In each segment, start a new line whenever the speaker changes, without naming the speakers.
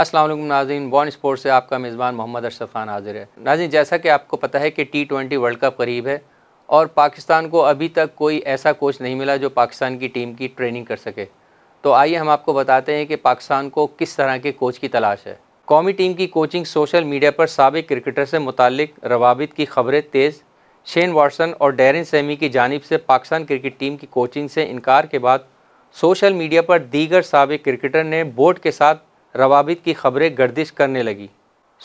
असलम नाजीन बॉन स्पोर्ट्स से आपका मेज़बान मोहम्मद अरसफ़ खान हाजिर है नाजीन जैसा कि आपको पता है कि टी ट्वेंटी वर्ल्ड कप करीब है और पाकिस्तान को अभी तक कोई ऐसा कोच नहीं मिला जो पाकिस्तान की टीम की ट्रेनिंग कर सके तो आइए हम आपको बताते हैं कि पाकिस्तान को किस तरह के कोच की तलाश है कौमी टीम की कोचिंग सोशल मीडिया पर सबक क्रिकेटर से मुतक रवाबित की खबरें तेज़ शेन वाटसन और डेरिन सेमी की जानब से पाकिस्तान क्रिकेट टीम की कोचिंग से इनकार के बाद सोशल मीडिया पर दीगर सबक क्रिकेटर ने बोर्ड के साथ रवाबित की खबरें गर्दिश करने लगी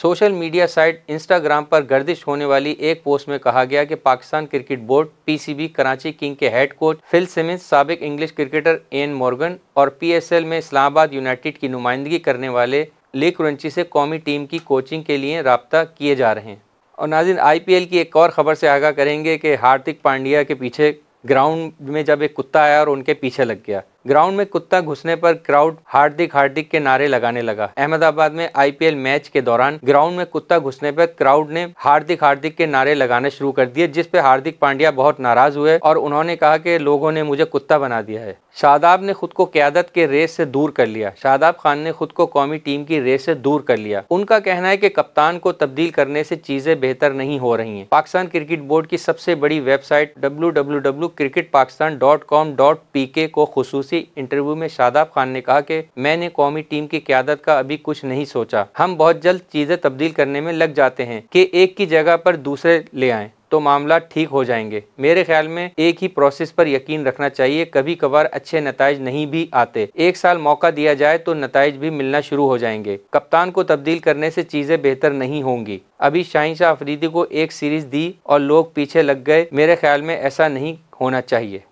सोशल मीडिया साइट इंस्टाग्राम पर गर्दिश होने वाली एक पोस्ट में कहा गया कि Pakistan cricket board PCB Karachi king के हेड कोच फिल सिमिंस सबक इंग्लिश क्रिकेटर एन मॉर्गन और पीएसएल में इस्लामाबाद यूनाइटेड की नुमाइंदगी करने वाले लेक रंची से कौमी टीम की कोचिंग के लिए रबता किए जा रहे हैं और नाजिन आई की एक और ख़बर से आगाह करेंगे कि हार्दिक पांड्या के पीछे ग्राउंड में जब एक कुत्ता आया और उनके पीछे लग गया ग्राउंड में कुत्ता घुसने पर क्राउड हार्दिक हार्दिक के नारे लगाने लगा अहमदाबाद में आईपीएल मैच के दौरान ग्राउंड में कुत्ता घुसने पर क्राउड ने हार्दिक हार्दिक के नारे लगाने शुरू कर दिए जिस पे हार्दिक पांड्या बहुत नाराज हुए और उन्होंने कहा कि लोगों ने मुझे कुत्ता बना दिया है शादाब ने खुद को क्यादत के रेस से दूर कर लिया शादाब खान ने खुद को कौमी टीम की रेस से दूर कर लिया उनका कहना है कि कप्तान को तब्दील करने से चीजें बेहतर नहीं हो रही हैं पाकिस्तान क्रिकेट बोर्ड की सबसे बड़ी वेबसाइट डब्ल्यू को खसूसी पिछली इंटरव्यू में शादाब खान ने कहा कि मैंने कौमी टीम की क्यादत का अभी कुछ नहीं सोचा हम बहुत जल्द चीज़ें तब्दील करने में लग जाते हैं कि एक की जगह पर दूसरे ले आएँ तो मामला ठीक हो जाएंगे मेरे ख्याल में एक ही प्रोसेस पर यकीन रखना चाहिए कभी कभार अच्छे नतज नहीं भी आते एक साल मौका दिया जाए तो नतज भी मिलना शुरू हो जाएंगे कप्तान को तब्दील करने से चीजें बेहतर नहीं होंगी अभी शाहिन शाह अफरीदी को एक सीरीज दी और लोग पीछे लग गए मेरे ख्याल में ऐसा नहीं होना चाहिए